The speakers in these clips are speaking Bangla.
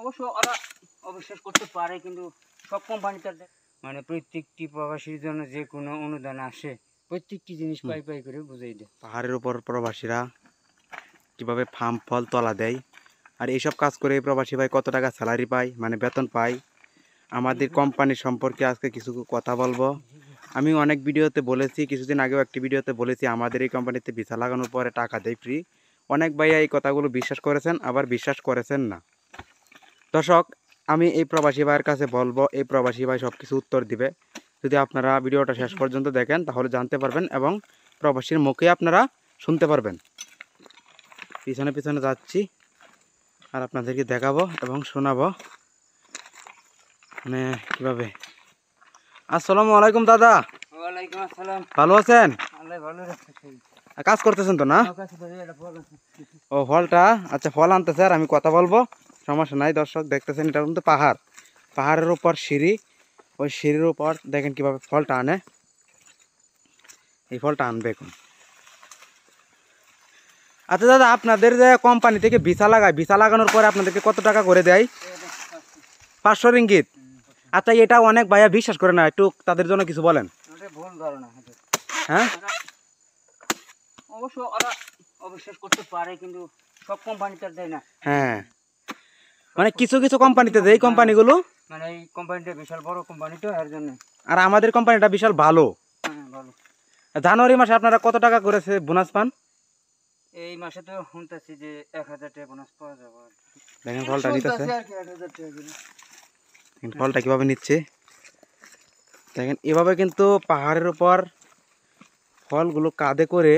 অবশ্য ওরা অবিশ্বাস করতে পারে কিন্তু সব কোম্পানি তাদের মানে প্রত্যেকটি প্রবাসীর জন্য যে কোনো অনুদান আসে প্রত্যেকটি জিনিস পাই পাই করে বুঝাই দেয় পাহাড়ের উপর প্রবাসীরা কীভাবে ফার্ম ফল তলা দেয় আর এইসব কাজ করে প্রবাসী ভাই কত টাকা স্যালারি পায় মানে বেতন পায় আমাদের কোম্পানি সম্পর্কে আজকে কিছু কথা বলবো আমি অনেক ভিডিওতে বলেছি কিছুদিন আগেও একটি ভিডিওতে বলেছি আমাদের এই কোম্পানিতে ভিসা লাগানোর পরে টাকা দেয় ফ্রি অনেক ভাইয়া এই কথাগুলো বিশ্বাস করেছেন আবার বিশ্বাস করেছেন না দর্শক আমি এই প্রবাসী ভাইয়ের কাছে বলবো এই প্রবাসী ভাই সব কিছু উত্তর দিবে যদি আপনারা ভিডিওটা শেষ পর্যন্ত দেখেন তাহলে জানতে পারবেন এবং প্রবাসীর মুখে আপনারা শুনতে পারবেন পিছনে পিছনে যাচ্ছি আর আপনাদেরকে দেখাবো এবং শোনাবো মানে কীভাবে আসসালামু আলাইকুম দাদা ভালো আছেন কাজ করতেছেন তো না ও ফলটা আচ্ছা ফল আনতেছে আর আমি কথা বলবো সমস্যা নাই দর্শক দেখতেছেন এটা কিন্তু পাহাড় পাহাড়ের উপর সিঁড়ি ওই সিঁড়ির উপর দেখেন কিভাবে ফলটা আনে এই ফলটা আনবে এখন আচ্ছা দাদা আপনাদের যে কোম্পানি থেকে ভিসা লাগায় ভিসা লাগানোর পরে আপনাদেরকে কত টাকা করে দেয় পাঁচশো রিঙ্গিত আচ্ছা এটা অনেক ভাইয়া বিশ্বাস করে না একটু তাদের জন্য কিছু বলেন হ্যাঁ অবশ্য অবিশ্বাস করতে পারে কিন্তু সব কোম্পানি তার দেয় না হ্যাঁ মানে কিছু কিছু কোম্পানিতে যে কোম্পানিগুলো মানে এই কোম্পানিটা বিশাল বড় কোম্পানি তো এর জন্য আর আমাদের কোম্পানিটা বিশাল হ্যাঁ, ভালো জানুয়ারি মাসে আপনারা কত টাকা করেছে বোনাস পান এই মাসে তো শুনতেছি যে এক হাজার টাকা বোনাস পাওয়া যাবে দেখেন ফলটা নিতেছে ফলটা কিভাবে নিচ্ছে দেখেন এভাবে কিন্তু পাহাড়ের উপর ফলগুলো কাঁধে করে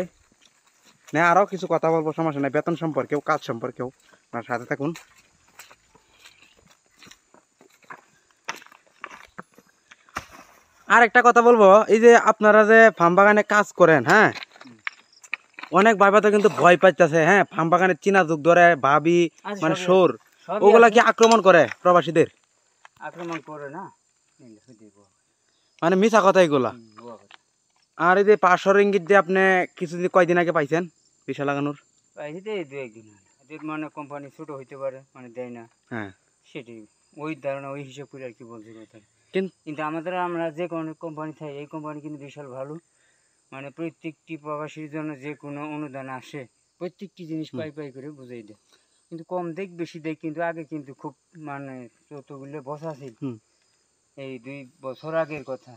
না আরও কিছু কথা বলবো সমস্যা নেই বেতন সম্পর্কেও কাজ সম্পর্কেও আপনার সাথে থাকুন আর একটা কথা বলবো এই যে আপনারা যে ফার্ম বাগানে কাজ করেন হ্যাঁ অনেক ভাইবা তো কিন্তু ভয় পাইতেছে হ্যাঁ ফার্ম বাগানে চীনা যুগ ধরে ভাবি আচ্ছা, মানে সোর ওগুলা কি আক্রমণ করে প্রবাসীদের আক্রমণ করে না মানে মিথ্যা কথা এগুলা আর এই যে পাশর ইঙ্গিত দিয়ে আপনি কিছুদিন কয়দিন আগে পাইছেন পিসা লাগানোর মানে কোম্পানি ছোট হইতে পারে মানে দেয় না হ্যাঁ সেটাই ওই ধারণা ওই হিসাব করে আর কি বলছে কথা কিন্তু আমাদের আমরা যে কোনো কোম্পানি থাকি এই কোম্পানি কিন্তু বিশাল ভালো মানে প্রত্যেকটি প্রবাসীর জন্য যে কোনো অনুদান আসে প্রত্যেকটি জিনিস পাই পাই করে বুঝাই দেয় কিন্তু কম দেখ বেশি দেখ কিন্তু আগে কিন্তু খুব মানে যতগুলো বসা ছিল এই দুই বছর আগের কথা